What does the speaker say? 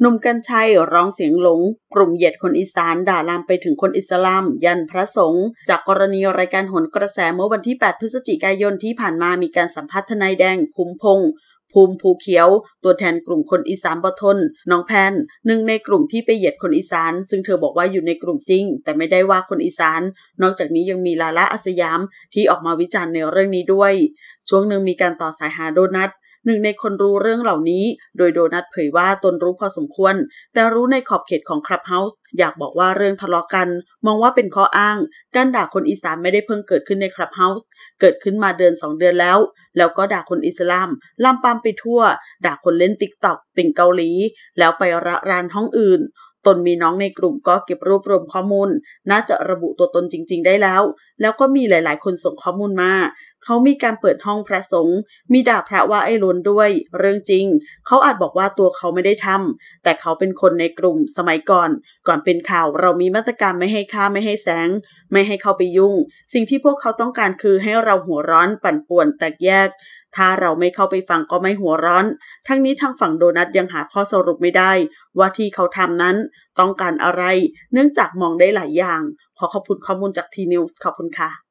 หนุ่มกัญชัย ร้องเสียงหลงกลุ่มเหยียดคนอีสานด่าลามไปถึงคนอิสลาม ยันพระสงฆ์จากกรณีรายการหนกระแสเมื่อวันที่ 8 พฤศจิกายนที่ผ่านมามีการสัมภาษณ์ทนายแดงคุ้มพง์ภูมิภูเขียว ตัวแทนกลุ่มคนอีสานบทนน้องแพนหนึ่งในกลุ่มที่ไปเหยียดคนอีสาน ซึ่งเธอบอกว่าอยู่ในกลุ่มจริง แต่ไม่ได้ว่าคนอีสาน นอกจากนี้ยังมีลาละอัสยามที่ออกมาวิจารณ์ในเรื่องนี้ด้วย ช่วงหนึ่งมีการต่อสายหาโดนัทหนึ่งในคนรู้เรื่องเหล่านี้ โดยโดนัทเผยว่าตนรู้พอสมควร แต่รู้ในขอบเขตของครับเฮาส์ อยากบอกว่าเรื่องทะเลาะกัน มองว่าเป็นข้ออ้าง การด่าคนอิสามไม่ได้เพิ่งเกิดขึ้นในครับเฮาส์ เกิดขึ้นมาเดือนสองเดือนแล้ว แล้วก็ด่าคนอิสลามลามปามไปทั่ว ด่าคนเล่นติ๊กต็อกติ่งเกาหลี แล้วไประรานห้องอื่น ตนมีน้องในกลุ่มก็เก็บรวบรวมข้อมูล น่าจะระบุตัวตนจริงๆ ได้แล้ว แล้วก็มีหลายๆ คนส่งข้อมูลมาเขามีการเปิดห้องพระสงฆ์มีด่าพระว่าไอ้ล้นด้วย เรื่องจริงเขาอาจบอกว่าตัวเขาไม่ได้ทำแต่เขาเป็นคนในกลุ่มสมัยก่อน ก่อนเป็นข่าวเรามีมาตรการไม่ให้ค่าไม่ให้แสง ไม่ให้เข้าไปยุ่ง สิ่งที่พวกเขาต้องการคือให้เราหัวร้อนปั่นป่วนแตกแยก ถ้าเราไม่เข้าไปฟังก็ไม่หัวร้อน ทั้งนี้ทางฝั่งโดนัทยังหาข้อสรุปไม่ได้ ว่าที่เขาทำนั้น ต้องการอะไร เนื่องจากมองได้หลายอย่างขอขอบคุณข้อมูลจากทีนิวส์ขอบคุณค่ะ